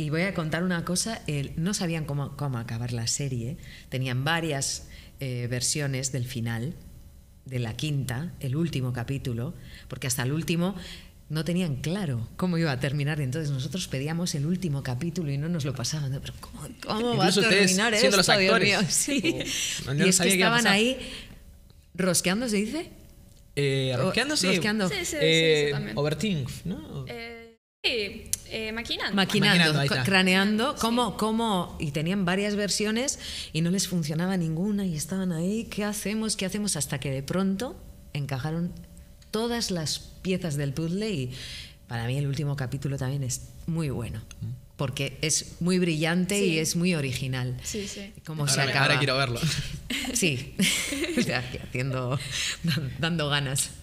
Y voy a contar una cosa, no sabían cómo, acabar la serie, tenían varias eh, versiones del final, de la quinta, el último capítulo, porque hasta el último no tenían claro cómo iba a terminar. Entonces nosotros pedíamos el último capítulo y no nos lo pasaban. Pero ¿cómo, cómo va a terminar esto, los Sí. y es que estaban ahí rosqueando, ¿se dice? Eh, rosqueando, sí. Rosqueando. Sí, eh, ¿no? Eh, sí eh, maquinando. Maquinando, craneando. ¿Cómo, ¿Cómo? Y tenían varias versiones y no les funcionaba ninguna y estaban ahí, ¿qué hacemos? ¿Qué hacemos? Hasta que de pronto encajaron todas las piezas del puzzle y para mí el último capítulo también es muy bueno. Mm. Porque es muy brillante y es muy original. Sí, sí. ahora, quiero verlo. Sí, haciendo, dando ganas.